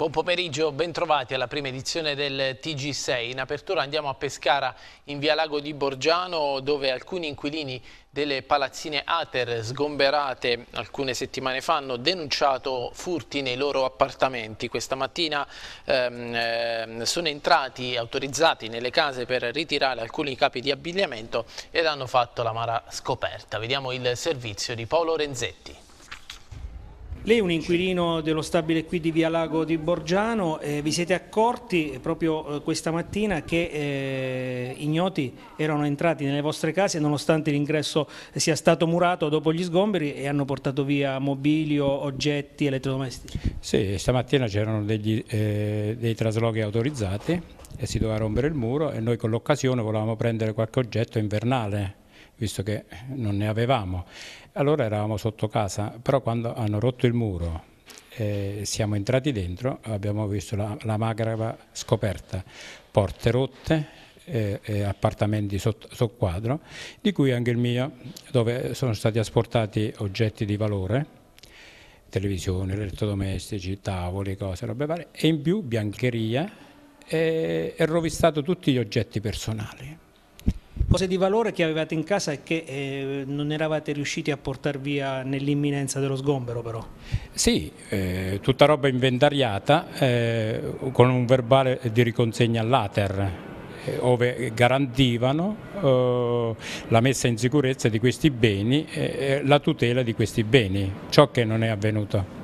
Buon pomeriggio, bentrovati alla prima edizione del TG6. In apertura andiamo a Pescara in via Lago di Borgiano dove alcuni inquilini delle palazzine Ater sgomberate alcune settimane fa hanno denunciato furti nei loro appartamenti. Questa mattina ehm, ehm sono entrati autorizzati nelle case per ritirare alcuni capi di abbigliamento ed hanno fatto la mara scoperta. Vediamo il servizio di Paolo Renzetti. Lei è un inquilino dello stabile qui di Via Lago di Borgiano, eh, vi siete accorti eh, proprio eh, questa mattina che eh, ignoti erano entrati nelle vostre case nonostante l'ingresso sia stato murato dopo gli sgomberi e hanno portato via mobilio, oggetti, elettrodomestici? Sì, stamattina c'erano eh, dei traslochi autorizzati e si doveva rompere il muro e noi con l'occasione volevamo prendere qualche oggetto invernale visto che non ne avevamo allora eravamo sotto casa, però quando hanno rotto il muro eh, siamo entrati dentro, abbiamo visto la, la magrava scoperta, porte rotte, eh, eh, appartamenti sotto, sotto quadro, di cui anche il mio, dove sono stati asportati oggetti di valore, televisione, elettrodomestici, tavoli, cose, robe varie, e in più biancheria e, e rovistato tutti gli oggetti personali cose di valore che avevate in casa e che eh, non eravate riusciti a portare via nell'imminenza dello sgombero però? Sì, eh, tutta roba inventariata eh, con un verbale di riconsegna all'Ater dove eh, garantivano eh, la messa in sicurezza di questi beni eh, e la tutela di questi beni, ciò che non è avvenuto.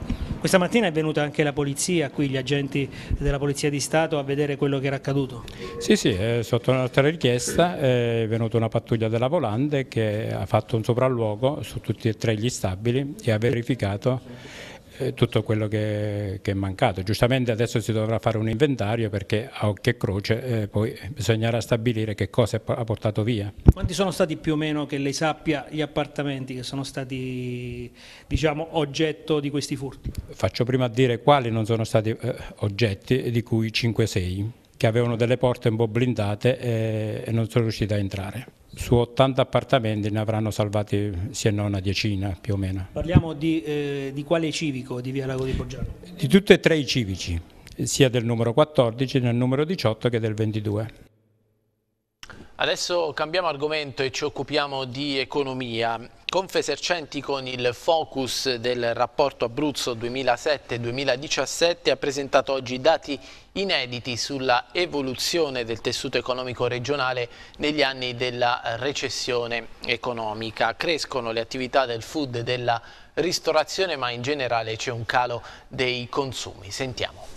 Questa mattina è venuta anche la polizia qui, gli agenti della Polizia di Stato a vedere quello che era accaduto? Sì, sì, eh, sotto un'altra richiesta è venuta una pattuglia della Volante che ha fatto un sopralluogo su tutti e tre gli stabili e ha verificato eh, tutto quello che, che, è mancato. Giustamente adesso si dovrà fare un inventario perché a occhio e croce eh, poi bisognerà stabilire che cosa ha portato via. Quanti sono stati più o meno, che lei sappia, gli appartamenti che sono stati diciamo, oggetto di questi furti? Faccio prima a dire quali non sono stati eh, oggetti, di cui 5-6 che avevano delle porte un po' blindate eh, e non sono riusciti a entrare su 80 appartamenti ne avranno salvati se non una decina più o meno. Parliamo di, eh, di quale civico di Via Lago di Poggiano? Di tutti e tre i civici, sia del numero 14, del numero 18 che del 22. Adesso cambiamo argomento e ci occupiamo di economia. Confesercenti con il focus del rapporto Abruzzo 2007-2017 ha presentato oggi dati inediti sulla evoluzione del tessuto economico regionale negli anni della recessione economica. Crescono le attività del food e della ristorazione ma in generale c'è un calo dei consumi. Sentiamo.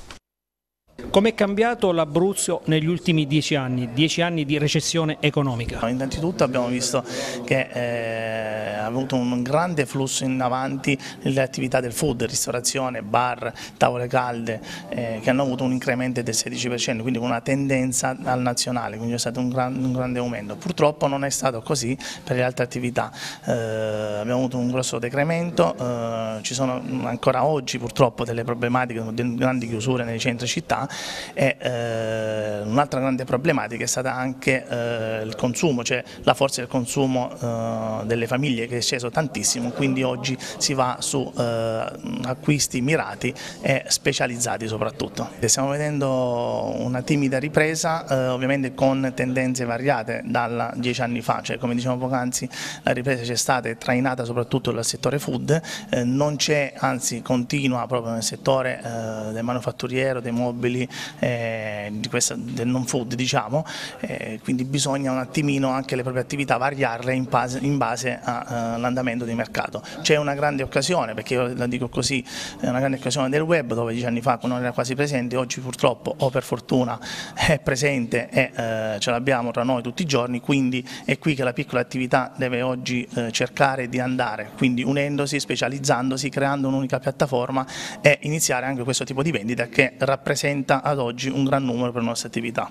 Com'è cambiato l'Abruzzo negli ultimi dieci anni, dieci anni di recessione economica? Innanzitutto abbiamo visto che eh, ha avuto un grande flusso in avanti nelle attività del food, ristorazione, bar, tavole calde, eh, che hanno avuto un incremento del 16%, quindi una tendenza al nazionale, quindi è stato un, gran, un grande aumento. Purtroppo non è stato così per le altre attività, eh, abbiamo avuto un grosso decremento, eh, ci sono ancora oggi purtroppo delle problematiche, delle grandi chiusure nei centri città, e eh, un'altra grande problematica è stata anche eh, il consumo, cioè la forza del consumo eh, delle famiglie che è sceso tantissimo, quindi oggi si va su eh, acquisti mirati e specializzati soprattutto. Stiamo vedendo una timida ripresa, eh, ovviamente con tendenze variate da dieci anni fa, cioè come dicevamo poc'anzi la ripresa c'è stata e trainata soprattutto dal settore food, eh, non c'è, anzi continua proprio nel settore del manufatturiero, dei mobili, eh, di questa, del non food diciamo, eh, quindi bisogna un attimino anche le proprie attività variarle in base, base eh, all'andamento di mercato. C'è una grande occasione, perché io la dico così, è una grande occasione del web dove dieci anni fa non era quasi presente, oggi purtroppo o per fortuna è presente e eh, ce l'abbiamo tra noi tutti i giorni, quindi è qui che la piccola attività deve oggi eh, cercare di andare, quindi unendosi, specializzandosi, creando un'unica piattaforma e iniziare anche questo tipo di vendita che rappresenta rappresenta ad oggi un gran numero per le nostre attività.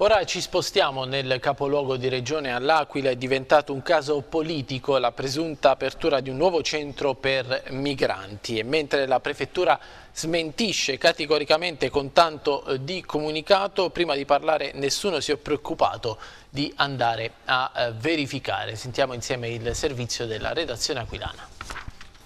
Ora ci spostiamo nel capoluogo di regione all'Aquila, è diventato un caso politico la presunta apertura di un nuovo centro per migranti e mentre la prefettura smentisce categoricamente con tanto eh, di comunicato, prima di parlare nessuno si è preoccupato di andare a eh, verificare. Sentiamo insieme il servizio della redazione aquilana.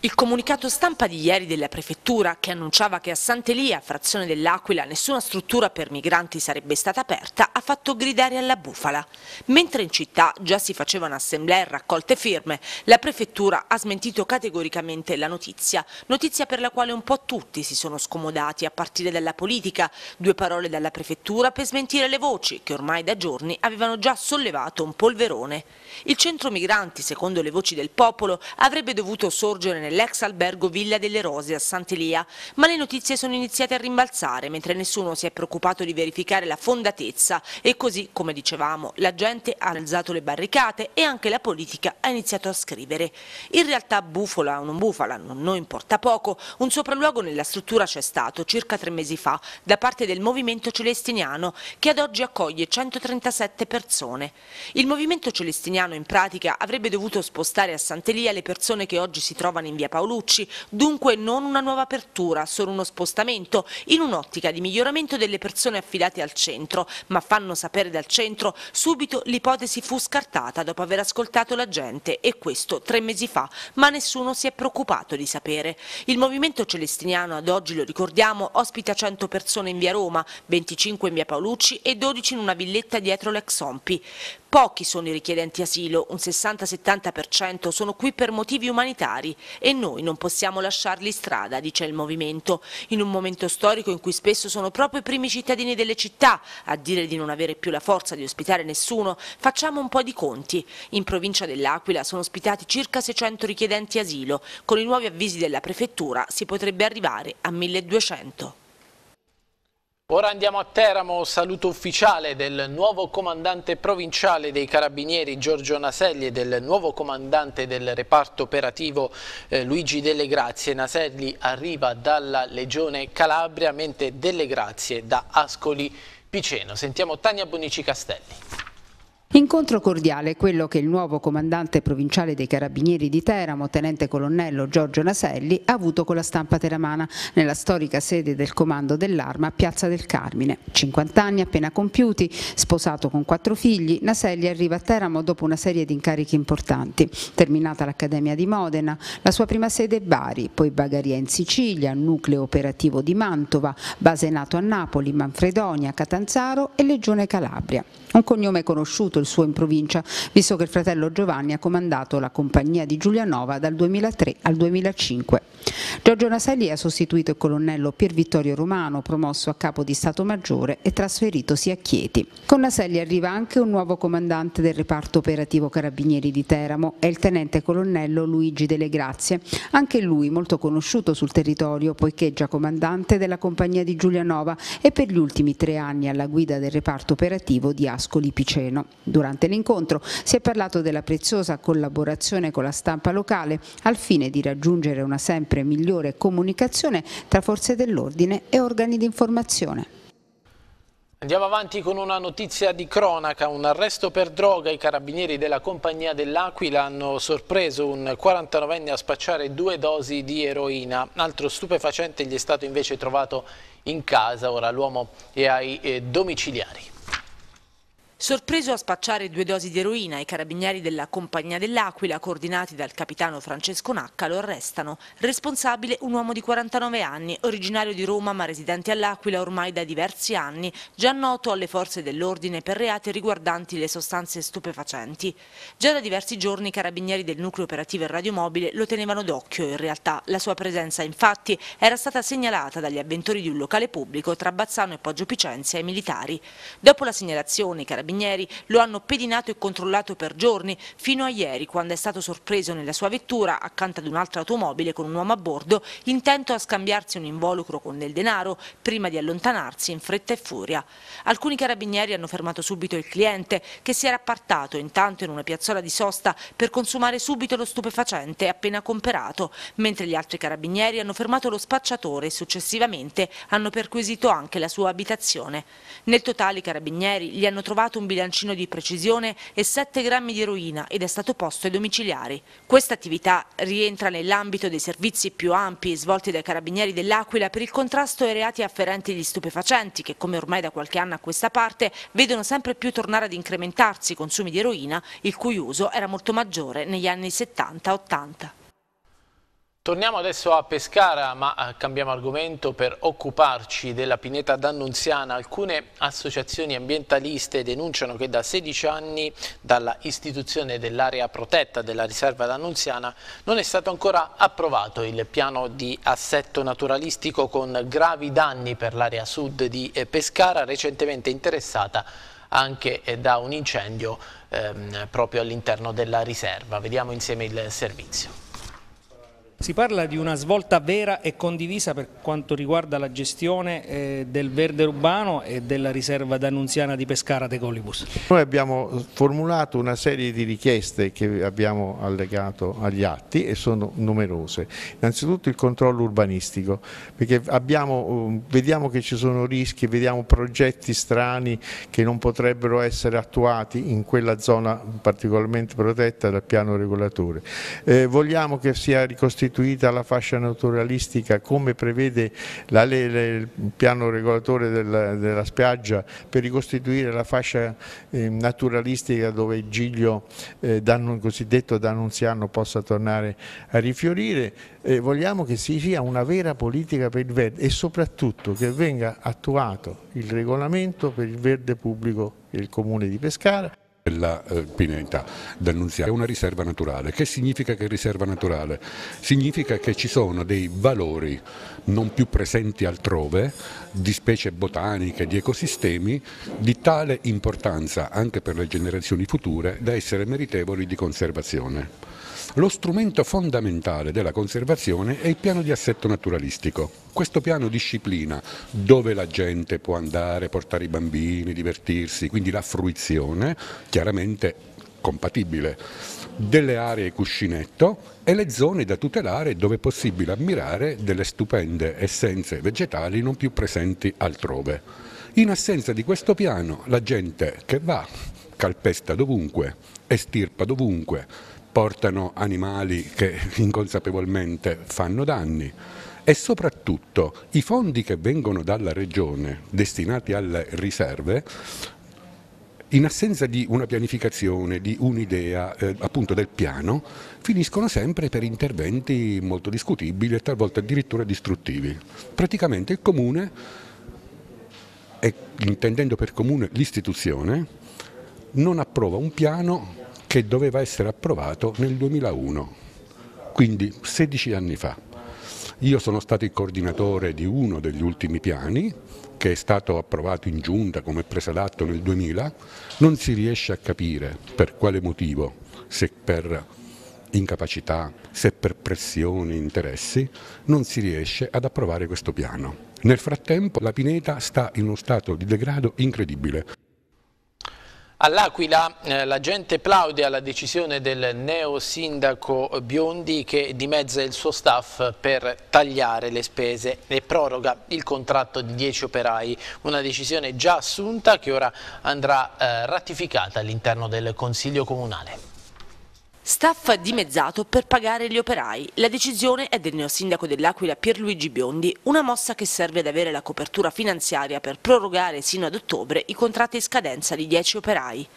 Il comunicato stampa di ieri della prefettura che annunciava che a Sant'Elia, frazione dell'Aquila, nessuna struttura per migranti sarebbe stata aperta, ha fatto gridare alla bufala. Mentre in città già si facevano assemblee e raccolte firme, la prefettura ha smentito categoricamente la notizia, notizia per la quale un po' tutti si sono scomodati, a partire dalla politica, due parole dalla prefettura per smentire le voci che ormai da giorni avevano già sollevato un polverone. Il centro migranti, secondo le voci del popolo, avrebbe dovuto sorgere nell'ex albergo Villa delle Rose a Sant'Elia, ma le notizie sono iniziate a rimbalzare mentre nessuno si è preoccupato di verificare la fondatezza e così, come dicevamo, la gente ha alzato le barricate e anche la politica ha iniziato a scrivere. In realtà bufala o non bufala, non importa poco, un sopralluogo nella struttura c'è stato circa tre mesi fa da parte del Movimento Celestiniano che ad oggi accoglie 137 persone. Il Movimento Celestiniano in pratica avrebbe dovuto spostare a Sant'Elia le persone che oggi si trovano in via Paolucci, dunque non una nuova apertura, solo uno spostamento in un'ottica di miglioramento delle persone affidate al centro, ma fanno sapere dal centro, subito l'ipotesi fu scartata dopo aver ascoltato la gente e questo tre mesi fa, ma nessuno si è preoccupato di sapere. Il movimento celestiniano ad oggi, lo ricordiamo, ospita 100 persone in via Roma, 25 in via Paolucci e 12 in una villetta dietro l'ex Ompi. Pochi sono i richiedenti asilo, un 60-70% sono qui per motivi umanitari e noi non possiamo lasciarli strada, dice il movimento, in un momento storico in cui spesso sono proprio i primi cittadini delle città a dire di non avere più la forza di ospitare nessuno, facciamo un po' di conti. In provincia dell'Aquila sono ospitati circa 600 richiedenti asilo, con i nuovi avvisi della prefettura si potrebbe arrivare a 1200. Ora andiamo a Teramo, saluto ufficiale del nuovo comandante provinciale dei Carabinieri Giorgio Naselli e del nuovo comandante del reparto operativo eh, Luigi Delle Grazie. Naselli arriva dalla Legione Calabria, mentre Delle Grazie da Ascoli Piceno. Sentiamo Tania Bonici Castelli. Incontro cordiale quello che il nuovo comandante provinciale dei Carabinieri di Teramo, tenente colonnello Giorgio Naselli, ha avuto con la stampa teramana nella storica sede del comando dell'arma a Piazza del Carmine. 50 anni appena compiuti, sposato con quattro figli, Naselli arriva a Teramo dopo una serie di incarichi importanti. Terminata l'Accademia di Modena, la sua prima sede è Bari, poi Bagaria in Sicilia, nucleo operativo di Mantova, base nato a Napoli, Manfredonia, Catanzaro e Legione Calabria. Un cognome conosciuto il suo in provincia, visto che il fratello Giovanni ha comandato la compagnia di Giulianova dal 2003 al 2005. Giorgio Naselli ha sostituito il colonnello Pier Vittorio Romano, promosso a capo di Stato Maggiore e trasferitosi a Chieti. Con Naselli arriva anche un nuovo comandante del reparto operativo Carabinieri di Teramo, è il tenente colonnello Luigi Delle Grazie, anche lui molto conosciuto sul territorio poiché già comandante della compagnia di Giulianova e per gli ultimi tre anni alla guida del reparto operativo di Asso Ascoli Piceno. Durante l'incontro si è parlato della preziosa collaborazione con la stampa locale al fine di raggiungere una sempre migliore comunicazione tra forze dell'ordine e organi di informazione. Andiamo avanti con una notizia di cronaca, un arresto per droga, i carabinieri della compagnia dell'Aquila hanno sorpreso un 49enne a spacciare due dosi di eroina, altro stupefacente gli è stato invece trovato in casa, ora l'uomo è ai eh, domiciliari. Sorpreso a spacciare due dosi di eroina, i carabinieri della Compagnia dell'Aquila, coordinati dal capitano Francesco Nacca, lo arrestano. Responsabile un uomo di 49 anni, originario di Roma ma residente all'Aquila ormai da diversi anni, già noto alle forze dell'ordine per reati riguardanti le sostanze stupefacenti. Già da diversi giorni i carabinieri del nucleo operativo e radiomobile lo tenevano d'occhio. In realtà la sua presenza infatti era stata segnalata dagli avventori di un locale pubblico tra Bazzano e Poggio Picenza ai militari. Dopo la segnalazione i carabinieri carabinieri lo hanno pedinato e controllato per giorni, fino a ieri quando è stato sorpreso nella sua vettura accanto ad un'altra automobile con un uomo a bordo intento a scambiarsi un involucro con del denaro prima di allontanarsi in fretta e furia. Alcuni carabinieri hanno fermato subito il cliente che si era appartato intanto in una piazzola di sosta per consumare subito lo stupefacente appena comperato, mentre gli altri carabinieri hanno fermato lo spacciatore e successivamente hanno perquisito anche la sua abitazione. Nel totale i carabinieri gli hanno trovato un bilancino di precisione e 7 grammi di eroina ed è stato posto ai domiciliari. Questa attività rientra nell'ambito dei servizi più ampi svolti dai carabinieri dell'Aquila per il contrasto ai reati afferenti agli stupefacenti che come ormai da qualche anno a questa parte vedono sempre più tornare ad incrementarsi i consumi di eroina il cui uso era molto maggiore negli anni 70-80. Torniamo adesso a Pescara, ma eh, cambiamo argomento per occuparci della pineta d'Annunziana. Alcune associazioni ambientaliste denunciano che da 16 anni dalla istituzione dell'area protetta della riserva d'Annunziana non è stato ancora approvato il piano di assetto naturalistico con gravi danni per l'area sud di eh, Pescara, recentemente interessata anche eh, da un incendio ehm, proprio all'interno della riserva. Vediamo insieme il servizio. Si parla di una svolta vera e condivisa per quanto riguarda la gestione eh, del verde urbano e della riserva d'Annunziana di Pescara De Colibus. Noi abbiamo formulato una serie di richieste che abbiamo allegato agli atti e sono numerose. Innanzitutto il controllo urbanistico, perché abbiamo, um, vediamo che ci sono rischi, vediamo progetti strani che non potrebbero essere attuati in quella zona particolarmente protetta dal piano regolatore. Eh, vogliamo che sia ricostituito istituita la fascia naturalistica come prevede la, le, le, il piano regolatore della, della, spiaggia per ricostituire la fascia eh, naturalistica dove il giglio eh, danno, cosiddetto d'annunziano possa tornare a rifiorire, eh, vogliamo che si sia una vera politica per il verde e soprattutto che venga attuato il regolamento per il verde pubblico del Comune di Pescara della eh, penalità d'annunziare è una riserva naturale. Che significa che riserva naturale? Significa che ci sono dei valori non più presenti altrove di specie botaniche, di ecosistemi di tale importanza anche per le generazioni future da essere meritevoli di conservazione. Lo strumento fondamentale della conservazione è il piano di assetto naturalistico. Questo piano disciplina dove la gente può andare, portare i bambini, divertirsi, quindi la fruizione, chiaramente compatibile, delle aree cuscinetto e le zone da tutelare dove è possibile ammirare delle stupende essenze vegetali non più presenti altrove. In assenza di questo piano la gente che va calpesta dovunque, estirpa dovunque, portano animali che inconsapevolmente fanno danni e soprattutto i fondi che vengono dalla regione destinati alle riserve in assenza di una pianificazione, di un'idea eh, appunto del piano, finiscono sempre per interventi molto discutibili e talvolta addirittura distruttivi. Praticamente il comune, e intendendo per comune l'istituzione, non approva un piano che doveva essere approvato nel 2001, quindi 16 anni fa. Io sono stato il coordinatore di uno degli ultimi piani, che è stato approvato in giunta come presa d'atto nel 2000, non si riesce a capire per quale motivo, se per incapacità, se per pressioni, interessi, non si riesce ad approvare questo piano. Nel frattempo la pineta sta in uno stato di degrado incredibile. All'Aquila eh, la gente plaude alla decisione del neo sindaco Biondi che dimezza il suo staff per tagliare le spese e proroga il contratto di 10 operai, una decisione già assunta che ora andrà eh, ratificata all'interno del Consiglio Comunale. Staff dimezzato per pagare gli operai. La decisione è del neosindaco dell'Aquila Pierluigi Biondi, una mossa che serve ad avere la copertura finanziaria per prorogare sino ad ottobre i contratti in scadenza di 10 operai.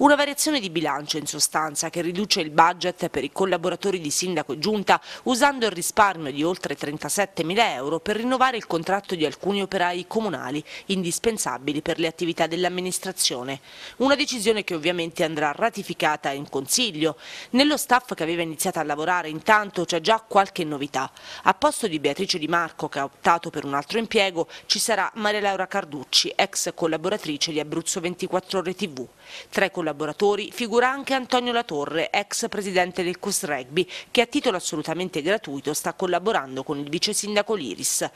Una variazione di bilancio in sostanza che riduce il budget per i collaboratori di sindaco e giunta usando il risparmio di oltre 37 mila euro per rinnovare il contratto di alcuni operai comunali indispensabili per le attività dell'amministrazione. Una decisione che ovviamente andrà ratificata in Consiglio. Nello staff che aveva iniziato a lavorare intanto c'è già qualche novità. A posto di Beatrice Di Marco che ha optato per un altro impiego ci sarà Maria Laura Carducci, ex collaboratrice di Abruzzo 24 Ore TV. Tra i collaboratori collaboratori figura anche Antonio Latorre, ex presidente del Cus Rugby, che a titolo assolutamente gratuito sta collaborando con il vice sindaco Liris.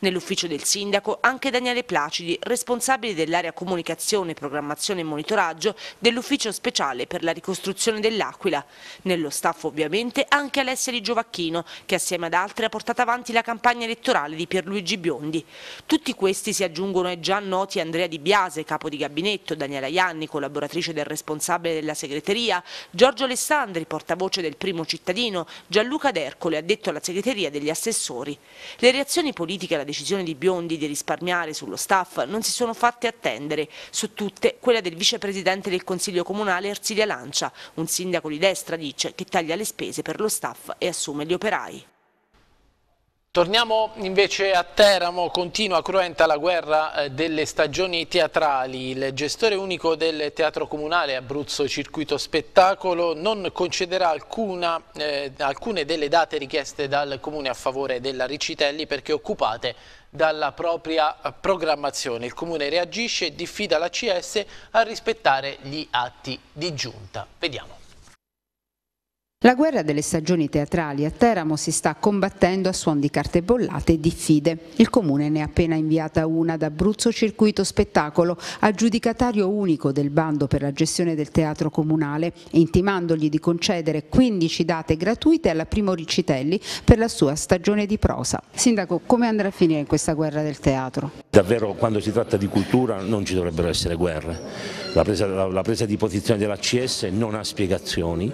Nell'ufficio del sindaco anche Daniele Placidi, responsabile dell'area comunicazione, programmazione e monitoraggio dell'ufficio speciale per la ricostruzione dell'Aquila. Nello staff ovviamente anche Alessia Di Giovacchino, che assieme ad altri ha portato avanti la campagna elettorale di Pierluigi Biondi. Tutti questi si aggiungono ai già noti Andrea Di Biase, capo di gabinetto, Daniela Ianni, collaboratrice del responsabile della segreteria, Giorgio Alessandri, portavoce del primo cittadino, Gianluca D'Ercole, ha detto alla segreteria degli assessori. Le reazioni politiche alla decisione di Biondi di risparmiare sullo staff non si sono fatte attendere, su tutte quella del vicepresidente del Consiglio Comunale Ersilia Lancia, un sindaco di destra dice che taglia le spese per lo staff e assume gli operai. Torniamo invece a Teramo, continua cruenta la guerra eh, delle stagioni teatrali. Il gestore unico del Teatro Comunale Abruzzo Circuito Spettacolo non concederà alcuna, eh, alcune delle date richieste dal Comune a favore della Riccitelli perché occupate dalla propria eh, programmazione. Il Comune reagisce e diffida la CS a rispettare gli atti di giunta. Vediamo. La guerra delle stagioni teatrali a Teramo si sta combattendo a suon di carte bollate e diffide. Il comune ne ha appena inviata una ad Abruzzo Circuito Spettacolo, aggiudicatario unico del bando per la gestione del teatro comunale, intimandogli di concedere 15 date gratuite alla Primo Riccitelli per la sua stagione di prosa. Sindaco, come andrà a finire questa guerra del teatro? Davvero quando si tratta di cultura non ci dovrebbero essere guerre. La presa, la, la presa di posizione dell'ACS non ha spiegazioni,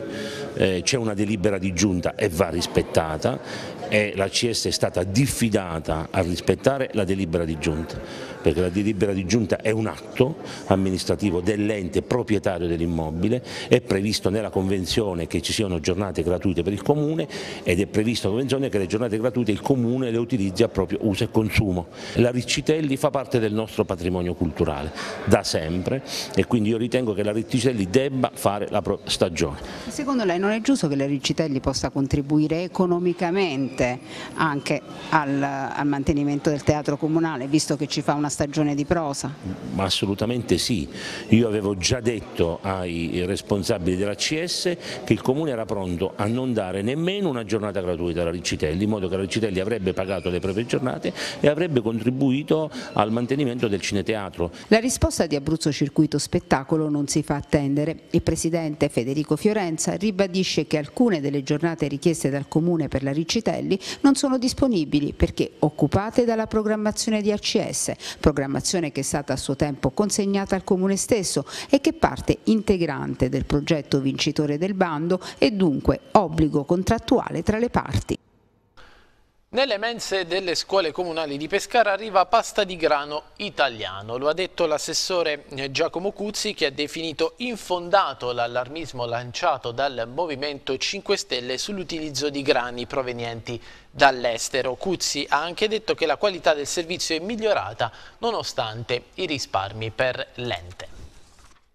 eh, c'è una delibera di giunta e va rispettata e la CS è stata diffidata a rispettare la delibera di giunta perché la delibera di giunta è un atto amministrativo dell'ente proprietario dell'immobile, è previsto nella convenzione che ci siano giornate gratuite per il comune ed è previsto nella convenzione che le giornate gratuite il comune le utilizzi a proprio uso e consumo. La Riccitelli fa parte del nostro patrimonio culturale da sempre e quindi io ritengo che la Riccitelli debba fare la propria stagione. Secondo lei non è giusto che la Riccitelli possa contribuire economicamente anche al, al mantenimento del teatro comunale, visto che ci fa una una stagione di prosa. Ma assolutamente sì, io avevo già detto ai responsabili dell'ACS che il Comune era pronto a non dare nemmeno una giornata gratuita alla Riccitelli, in modo che la Riccitelli avrebbe pagato le proprie giornate e avrebbe contribuito al mantenimento del cineteatro. La risposta di Abruzzo Circuito Spettacolo non si fa attendere. Il presidente Federico Fiorenza ribadisce che alcune delle giornate richieste dal Comune per la Riccitelli non sono disponibili perché occupate dalla programmazione di ACS, programmazione che è stata a suo tempo consegnata al Comune stesso e che parte integrante del progetto vincitore del bando e dunque obbligo contrattuale tra le parti. Nelle mense delle scuole comunali di Pescara arriva pasta di grano italiano, lo ha detto l'assessore eh, Giacomo Cuzzi che ha definito infondato l'allarmismo lanciato dal Movimento 5 Stelle sull'utilizzo di grani provenienti dall'estero. Cuzzi ha anche detto che la qualità del servizio è migliorata nonostante i risparmi per l'ente.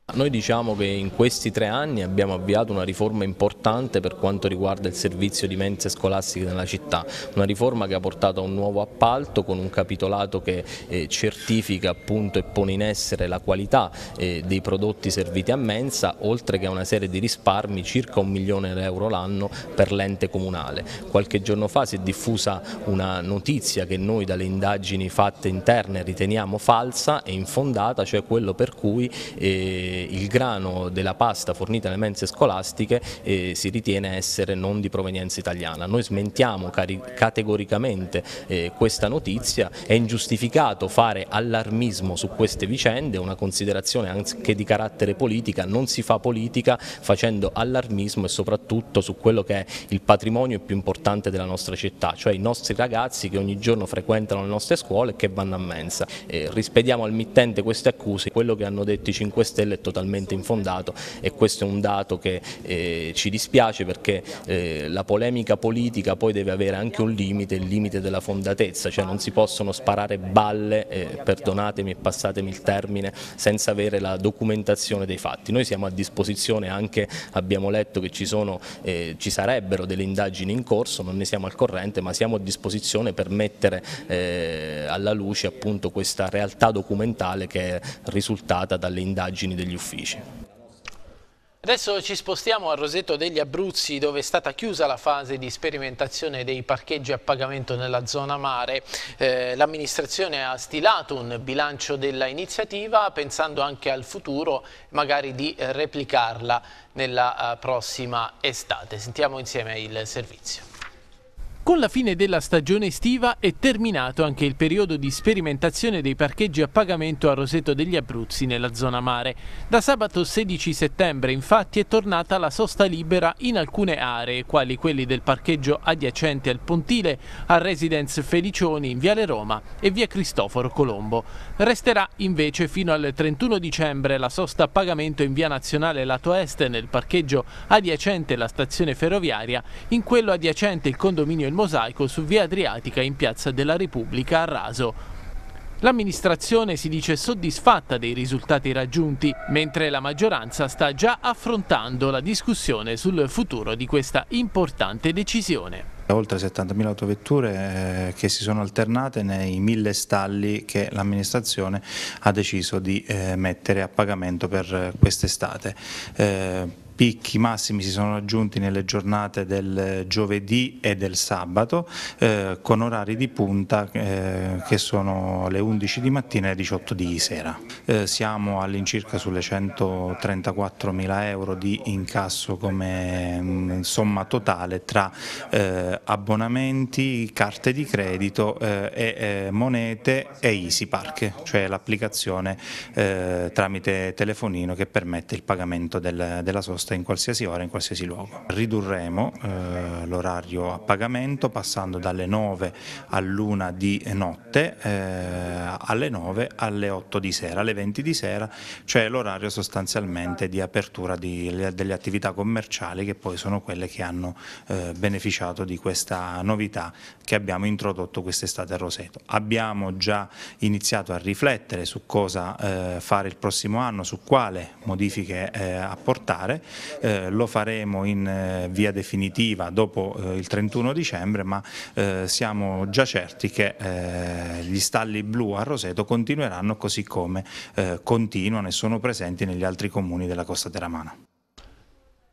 Noi diciamo che in questi tre anni abbiamo avviato una riforma importante per quanto riguarda il servizio di mense scolastiche nella città, una riforma che ha portato a un nuovo appalto con un capitolato che eh, certifica appunto e pone in essere la qualità eh, dei prodotti serviti a mensa, oltre che a una serie di risparmi circa un milione di euro l'anno per l'ente comunale. Qualche giorno fa si è diffusa una notizia che noi dalle indagini fatte interne riteniamo falsa e infondata, cioè quello per cui eh, eh, il grano della pasta fornita alle mense scolastiche eh, si ritiene essere non di provenienza italiana. Noi smentiamo categoricamente eh, questa notizia, è ingiustificato fare allarmismo su queste vicende, una considerazione anche di carattere politica, non si fa politica facendo allarmismo e soprattutto su quello che è il patrimonio più importante della nostra città, cioè i nostri ragazzi che ogni giorno frequentano le nostre scuole e che vanno a mensa. Eh, rispediamo al mittente queste accuse, quello che hanno detto i 5 Stelle totalmente infondato e questo è un dato che eh, ci dispiace perché eh, la polemica politica poi deve avere anche un limite, il limite della fondatezza, cioè non si possono sparare balle, eh, perdonatemi e passatemi il termine, senza avere la documentazione dei fatti. Noi siamo a disposizione anche, abbiamo letto che ci, sono, eh, ci sarebbero delle indagini in corso, non ne siamo al corrente, ma siamo a disposizione per mettere eh, alla luce appunto questa realtà documentale che è risultata dalle indagini degli degli uffici. Adesso ci spostiamo a Roseto degli Abruzzi dove è stata chiusa la fase di sperimentazione dei parcheggi a pagamento nella zona mare. Eh, L'amministrazione ha stilato un bilancio dell'iniziativa pensando anche al futuro magari di replicarla nella eh, prossima estate. Sentiamo insieme il servizio. Con la fine della stagione estiva è terminato anche il periodo di sperimentazione dei parcheggi a pagamento a Roseto degli Abruzzi nella zona mare. Da sabato 16 settembre infatti è tornata la sosta libera in alcune aree, quali quelli del parcheggio adiacente al Pontile, a Residence Felicioni in Viale Roma e via Cristoforo Colombo. Resterà invece fino al 31 dicembre la sosta a pagamento in via nazionale lato est nel parcheggio adiacente la stazione ferroviaria, in quello adiacente il condominio del Mosaico su via Adriatica in piazza della Repubblica a Raso. L'amministrazione si dice soddisfatta dei risultati raggiunti, mentre la maggioranza sta già affrontando la discussione sul futuro di questa importante decisione. Oltre 70.000 autovetture eh, che si sono alternate nei mille stalli che l'amministrazione ha deciso di eh, mettere a pagamento per eh, quest'estate picchi massimi si sono raggiunti nelle giornate del giovedì e del sabato eh, con orari di punta eh, che sono le 11 di mattina e le 18 di sera. Eh, siamo all'incirca sulle 134 mila euro di incasso come mh, mm, somma totale tra eh, abbonamenti, carte di credito eh, e eh, monete e EasyPark, cioè l'applicazione tramite telefonino che permette il pagamento del, della sosta proposta in qualsiasi ora, in qualsiasi luogo. Ridurremo eh, l'orario a pagamento passando dalle 9 all'1 di notte, eh, alle 9 alle 8 di sera, alle 20 di sera, cioè l'orario sostanzialmente di apertura di, delle attività commerciali che poi sono quelle che hanno eh, beneficiato di questa novità che abbiamo introdotto quest'estate a Roseto. Abbiamo già iniziato a riflettere su cosa eh, fare il prossimo anno, su quale modifiche eh, apportare eh, lo faremo in eh, via definitiva dopo eh, il 31 dicembre, ma eh, siamo già certi che gli stalli blu a Roseto continueranno così come continuano e sono presenti negli altri comuni della Costa Teramana.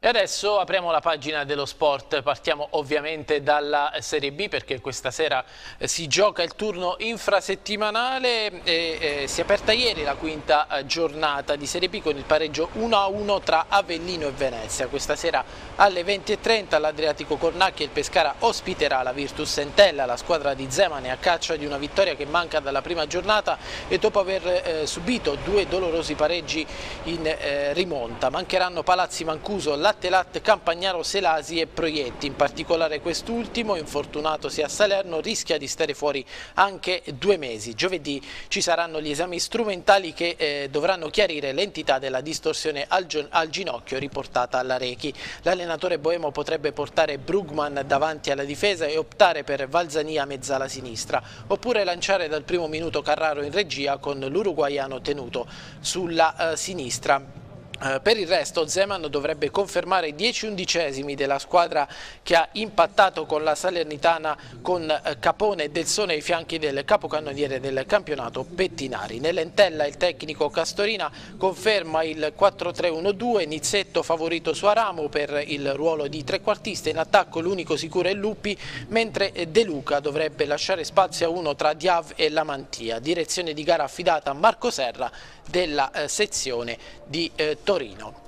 E adesso apriamo la pagina dello sport, partiamo ovviamente dalla Serie B perché questa sera eh, si gioca il turno infrasettimanale e, eh, si è aperta ieri la quinta eh, giornata di Serie B con il pareggio 1-1 tra Avellino e Venezia. Questa sera alle 20.30 l'Adriatico Cornacchi e il Pescara ospiterà la Virtus Sentella, la squadra di Zemane a caccia di una vittoria che manca dalla prima giornata e dopo aver subito due dolorosi pareggi in rimonta. Mancheranno Palazzi Mancuso, la Latte Latte Campagnaro Selasi e Proietti, in particolare quest'ultimo, infortunatosi a Salerno, rischia di stare fuori anche due mesi. Giovedì ci saranno gli esami strumentali che eh, dovranno chiarire l'entità della distorsione al, al, ginocchio riportata alla Rechi. L'allenatore Boemo potrebbe portare Brugman davanti alla difesa e optare per Valzania mezzala sinistra, oppure lanciare dal primo minuto Carraro in regia con l'uruguaiano tenuto sulla eh, sinistra. Eh, per il resto Zeman dovrebbe confermare i 10 undicesimi della squadra che ha impattato con la Salernitana con eh, Capone e Del ai fianchi del capocannoniere del campionato Pettinari. Nell'entella il tecnico Castorina conferma il 4-3-1-2, Nizzetto favorito su Aramo per il ruolo di trequartista, in attacco l'unico sicuro è Luppi, mentre eh, De Luca dovrebbe lasciare spazio a uno tra Diav e Lamantia. Direzione di gara affidata a Marco Serra della sezione di eh, Torino.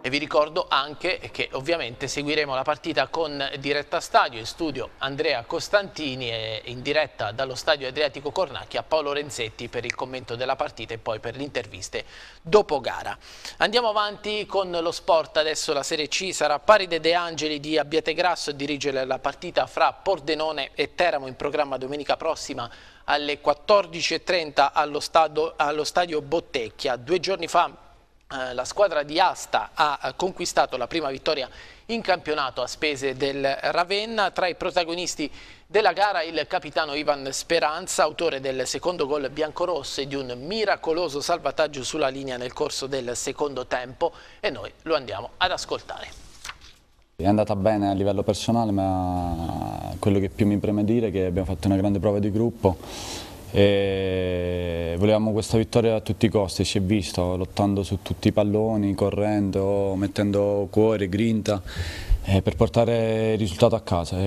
E vi ricordo anche che ovviamente seguiremo la partita con diretta stadio, in studio Andrea Costantini e in diretta dallo stadio Adriatico Cornacchia Paolo Renzetti per il commento della partita e poi per le interviste dopo gara. Andiamo avanti con lo sport, adesso la Serie C sarà Paride De Angeli di Abbiategrasso a dirigere la partita fra Pordenone e Teramo in programma domenica prossima alle 14.30 allo, stadio, allo stadio Bottecchia. Due giorni fa eh, la squadra di Asta ha conquistato la prima vittoria in campionato a spese del Ravenna. Tra i protagonisti della gara il capitano Ivan Speranza, autore del secondo gol biancorosso e di un miracoloso salvataggio sulla linea nel corso del secondo tempo e noi lo andiamo ad ascoltare. È andata bene a livello personale, ma quello che più mi preme dire è che abbiamo fatto una grande prova di gruppo e volevamo questa vittoria a tutti i costi, si è visto, lottando su tutti i palloni, correndo, mettendo cuore, grinta eh, per portare il risultato a casa e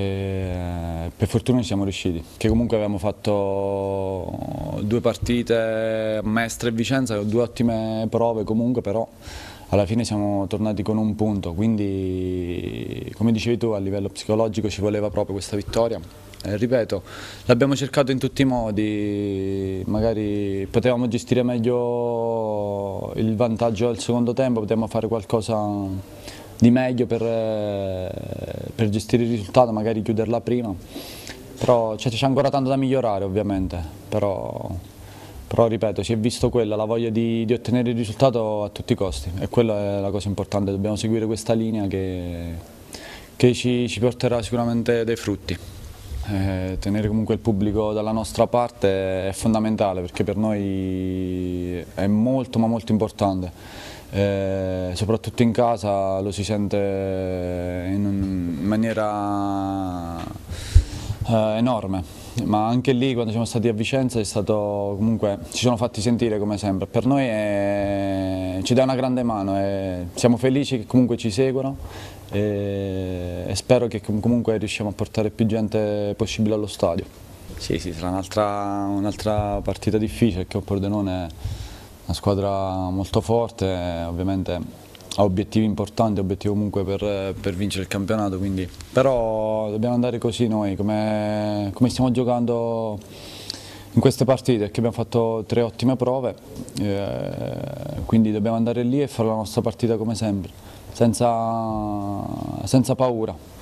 eh, per fortuna ci siamo riusciti che comunque abbiamo fatto due partite a Mestre e Vicenza due ottime prove comunque però alla fine siamo tornati con un punto, quindi come dicevi tu a livello psicologico ci voleva proprio questa vittoria. Eh, ripeto, l'abbiamo cercato in tutti i modi, magari potevamo gestire meglio il vantaggio al secondo tempo, potevamo fare qualcosa di meglio per, eh, per gestire il risultato, magari chiuderla prima, però cioè, c'è ancora tanto da migliorare ovviamente, però però ripeto si è visto quella, la voglia di, di, ottenere il risultato a tutti i costi e quella è la cosa importante, dobbiamo seguire questa linea che, che ci, ci, porterà sicuramente dei frutti. Eh, tenere comunque il pubblico dalla nostra parte è fondamentale perché per noi è molto ma molto importante, eh, soprattutto in casa lo si sente in, in maniera eh, enorme ma anche lì quando siamo stati a Vicenza stato, comunque, ci sono fatti sentire come sempre, per noi è, ci dà una grande mano, è, siamo felici che comunque ci seguono e, e spero che comunque riusciamo a portare più gente possibile allo stadio. Sì, sì, sarà un'altra un partita difficile perché Pordenone è una squadra molto forte, ovviamente obiettivi importanti, obiettivi comunque per, per vincere il campionato, quindi. però dobbiamo andare così noi, come, come stiamo giocando in queste partite che abbiamo fatto tre ottime prove, eh, quindi dobbiamo andare lì e fare la nostra partita come sempre, senza, senza paura.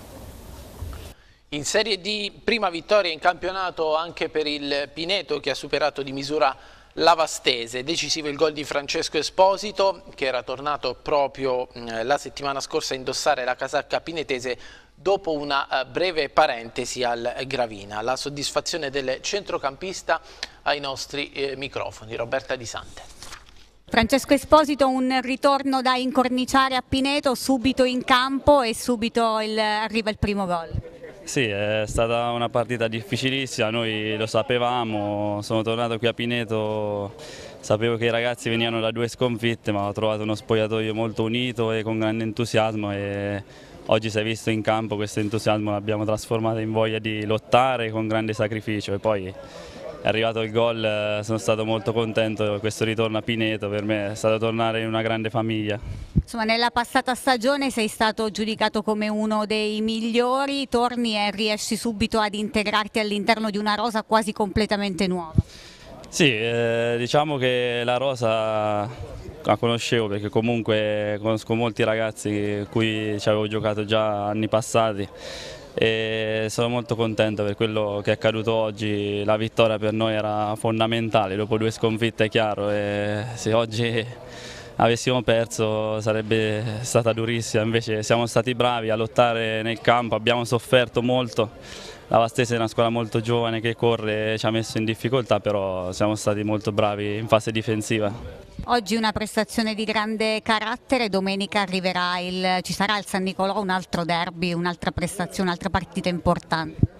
In Serie D, prima vittoria in campionato anche per il Pineto che ha superato di misura Lavastese, decisivo il gol di Francesco Esposito che era tornato proprio mm, la settimana scorsa a indossare la casacca pinetese dopo una eh, breve parentesi al Gravina. La soddisfazione del centrocampista ai nostri eh, microfoni. Roberta Di Sante. Francesco Esposito un ritorno da incorniciare a Pineto subito in campo e subito il, arriva il primo gol. Sì, è stata una partita difficilissima, noi lo sapevamo, sono tornato qui a Pineto, sapevo che i ragazzi venivano da due sconfitte ma ho trovato uno spogliatoio molto unito e con grande entusiasmo e oggi si è visto in campo questo entusiasmo l'abbiamo trasformato in voglia di lottare con grande sacrificio e poi è arrivato il gol, eh, sono stato molto contento, questo ritorno a Pineto per me è stato tornare in una grande famiglia. Insomma, nella passata stagione sei stato giudicato come uno dei migliori, torni e riesci subito ad integrarti all'interno di una rosa quasi completamente nuova. Sì, eh, diciamo che la rosa la conoscevo perché comunque conosco molti ragazzi con cui ci avevo giocato già anni passati e sono molto contento per quello che è accaduto oggi, la vittoria per noi era fondamentale, dopo due sconfitte è chiaro e se oggi avessimo perso sarebbe stata durissima, invece siamo stati bravi a lottare nel campo, abbiamo sofferto molto la Vastese è una squadra molto giovane che corre e ci ha messo in difficoltà, però siamo stati molto bravi in fase difensiva. Oggi una prestazione di grande carattere, domenica il, ci sarà il San Nicolò un altro derby, un'altra prestazione, un'altra partita importante.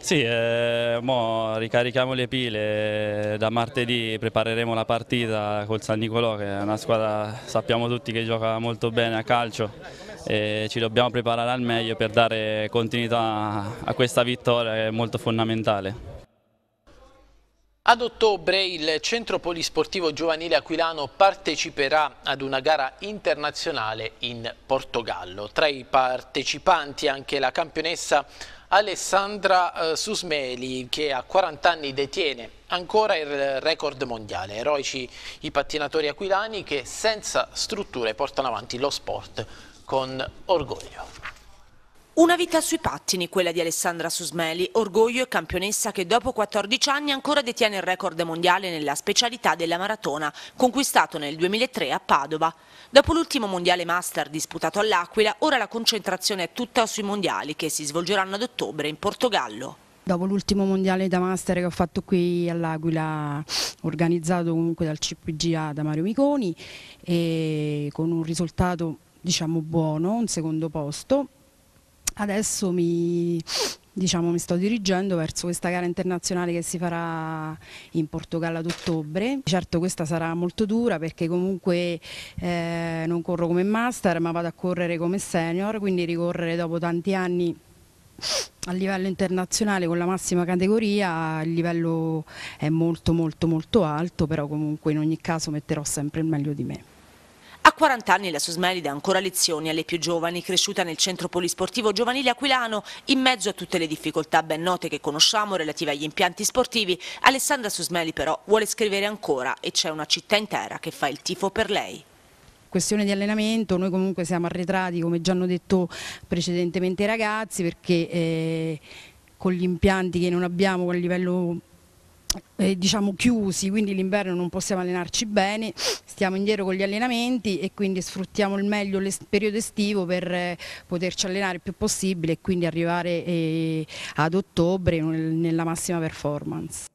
Sì, eh, ricarichiamo le pile, da martedì prepareremo la partita col San Nicolò che è una squadra sappiamo tutti che gioca molto bene a calcio e ci dobbiamo preparare al meglio per dare continuità a questa vittoria che è molto fondamentale. Ad ottobre il Centro Polisportivo Giovanile Aquilano parteciperà ad una gara internazionale in Portogallo. Tra i partecipanti anche la campionessa Alessandra eh, Susmeli che a 40 anni detiene ancora il record mondiale. Eroici i pattinatori aquilani che senza strutture portano avanti lo sport con orgoglio. Una vita sui pattini, quella di Alessandra Susmeli, orgoglio e campionessa che dopo 14 anni ancora detiene il record mondiale nella specialità della maratona, conquistato nel 2003 a Padova. Dopo l'ultimo mondiale master disputato all'Aquila, ora la concentrazione è tutta sui mondiali che si svolgeranno ad ottobre in Portogallo dopo l'ultimo mondiale da master che ho fatto qui all'Aquila, organizzato comunque dal CPGA da Mario Miconi e con un risultato diciamo buono, un secondo posto. Adesso mi, diciamo, mi sto dirigendo verso questa gara internazionale che si farà in Portogallo ad ottobre. Certo questa sarà molto dura perché comunque eh, non corro come master ma vado a correre come senior, quindi ricorrere dopo tanti anni a livello internazionale con la massima categoria il livello è molto molto molto alto però comunque in ogni caso metterò sempre il meglio di me. A 40 anni la Susmeli dà ancora lezioni alle più giovani, cresciuta nel centro polisportivo giovanile aquilano, in mezzo a tutte le difficoltà ben note che conosciamo relative agli impianti sportivi, Alessandra Susmeli però vuole scrivere ancora e c'è una città intera che fa il tifo per lei questione di allenamento, noi comunque siamo arretrati come già hanno detto precedentemente i ragazzi perché eh, con gli impianti che non abbiamo, a livello eh, diciamo chiusi, quindi l'inverno non possiamo allenarci bene, stiamo indietro con gli allenamenti e quindi sfruttiamo al meglio il periodo estivo per eh, poterci allenare il più possibile e quindi arrivare eh, ad ottobre nella massima performance.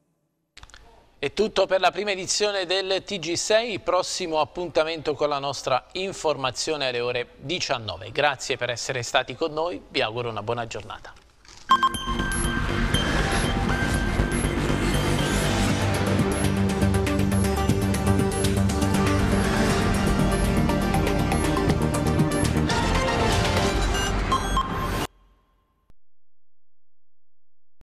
È tutto per la prima edizione del TG6, prossimo appuntamento con la nostra informazione alle ore 19. Grazie per essere stati con noi, vi auguro una buona giornata.